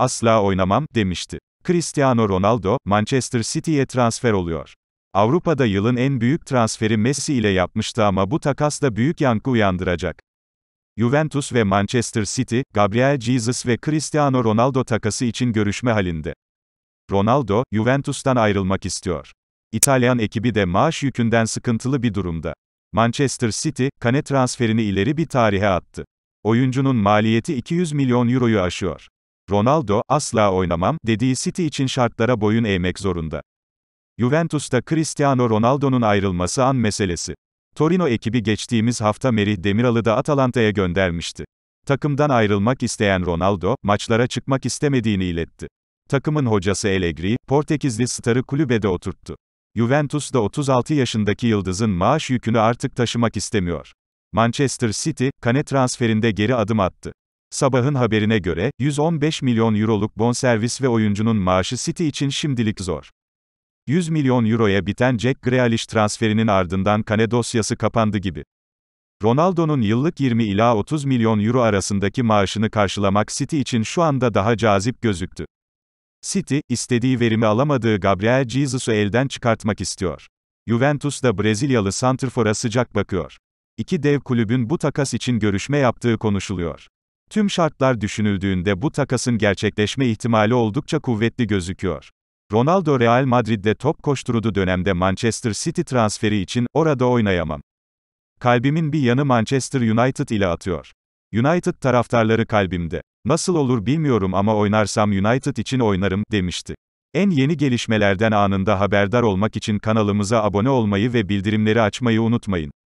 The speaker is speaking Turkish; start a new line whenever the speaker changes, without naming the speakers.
Asla oynamam, demişti. Cristiano Ronaldo, Manchester City'ye transfer oluyor. Avrupa'da yılın en büyük transferi Messi ile yapmıştı ama bu takas da büyük yankı uyandıracak. Juventus ve Manchester City, Gabriel Jesus ve Cristiano Ronaldo takası için görüşme halinde. Ronaldo, Juventus'tan ayrılmak istiyor. İtalyan ekibi de maaş yükünden sıkıntılı bir durumda. Manchester City, Kane transferini ileri bir tarihe attı. Oyuncunun maliyeti 200 milyon euroyu aşıyor. Ronaldo, asla oynamam, dediği City için şartlara boyun eğmek zorunda. Juventus'ta Cristiano Ronaldo'nun ayrılması an meselesi. Torino ekibi geçtiğimiz hafta Merih Demiral'ı da Atalanta'ya göndermişti. Takımdan ayrılmak isteyen Ronaldo, maçlara çıkmak istemediğini iletti. Takımın hocası Allegri, Portekizli starı kulübede oturttu. Juventus da 36 yaşındaki yıldızın maaş yükünü artık taşımak istemiyor. Manchester City, Kane transferinde geri adım attı. Sabahın haberine göre, 115 milyon euroluk bonservis ve oyuncunun maaşı City için şimdilik zor. 100 milyon euroya biten Jack Grealish transferinin ardından Kane dosyası kapandı gibi. Ronaldo'nun yıllık 20 ila 30 milyon euro arasındaki maaşını karşılamak City için şu anda daha cazip gözüktü. City, istediği verimi alamadığı Gabriel Jesus'u elden çıkartmak istiyor. Juventus da Brezilyalı Santrfor'a sıcak bakıyor. İki dev kulübün bu takas için görüşme yaptığı konuşuluyor. Tüm şartlar düşünüldüğünde bu takasın gerçekleşme ihtimali oldukça kuvvetli gözüküyor. Ronaldo Real Madrid'de top koşturduğu dönemde Manchester City transferi için orada oynayamam. Kalbimin bir yanı Manchester United ile atıyor. United taraftarları kalbimde. Nasıl olur bilmiyorum ama oynarsam United için oynarım demişti. En yeni gelişmelerden anında haberdar olmak için kanalımıza abone olmayı ve bildirimleri açmayı unutmayın.